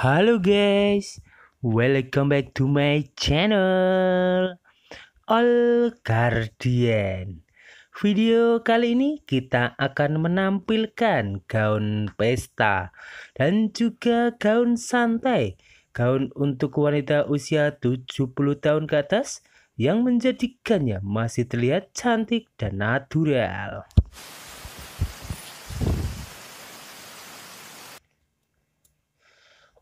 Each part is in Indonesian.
Halo guys, welcome back to my channel All Guardian Video kali ini kita akan menampilkan gaun pesta dan juga gaun santai Gaun untuk wanita usia 70 tahun ke atas yang menjadikannya masih terlihat cantik dan natural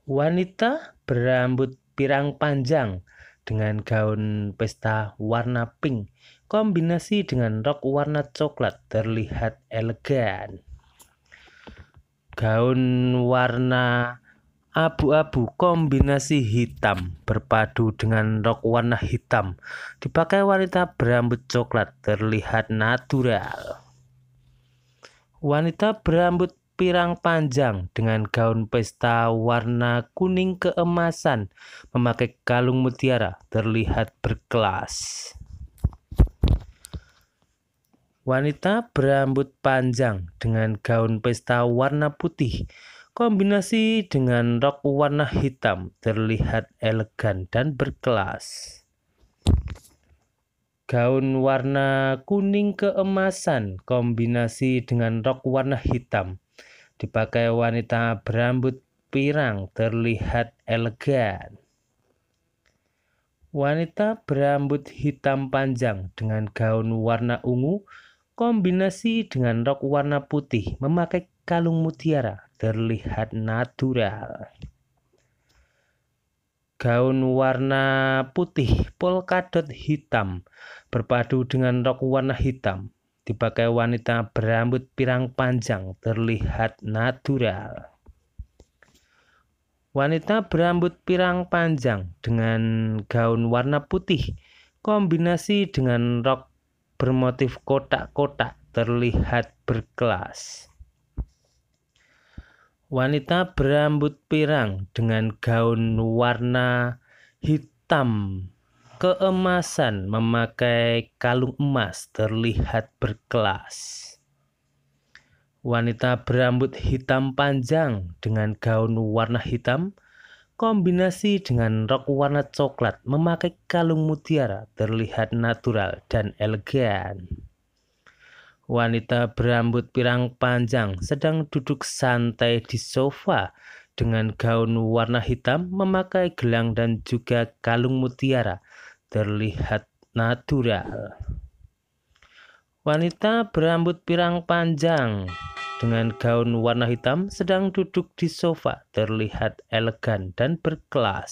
Wanita berambut pirang panjang dengan gaun pesta warna pink kombinasi dengan rok warna coklat terlihat elegan. Gaun warna abu-abu kombinasi hitam berpadu dengan rok warna hitam dipakai wanita berambut coklat terlihat natural. Wanita berambut pirang panjang dengan gaun pesta warna kuning keemasan memakai kalung mutiara terlihat berkelas. Wanita berambut panjang dengan gaun pesta warna putih kombinasi dengan rok warna hitam terlihat elegan dan berkelas. Gaun warna kuning keemasan kombinasi dengan rok warna hitam dipakai wanita berambut pirang terlihat elegan. Wanita berambut hitam panjang dengan gaun warna ungu kombinasi dengan rok warna putih memakai kalung mutiara terlihat natural. Gaun warna putih polkadot hitam berpadu dengan rok warna hitam dipakai wanita berambut pirang panjang terlihat natural. Wanita berambut pirang panjang dengan gaun warna putih kombinasi dengan rok bermotif kotak-kotak terlihat berkelas. Wanita berambut pirang dengan gaun warna hitam Keemasan memakai kalung emas terlihat berkelas. Wanita berambut hitam panjang dengan gaun warna hitam kombinasi dengan rok warna coklat memakai kalung mutiara terlihat natural dan elegan. Wanita berambut pirang panjang sedang duduk santai di sofa dengan gaun warna hitam memakai gelang dan juga kalung mutiara terlihat natural. Wanita berambut pirang panjang dengan gaun warna hitam sedang duduk di sofa terlihat elegan dan berkelas.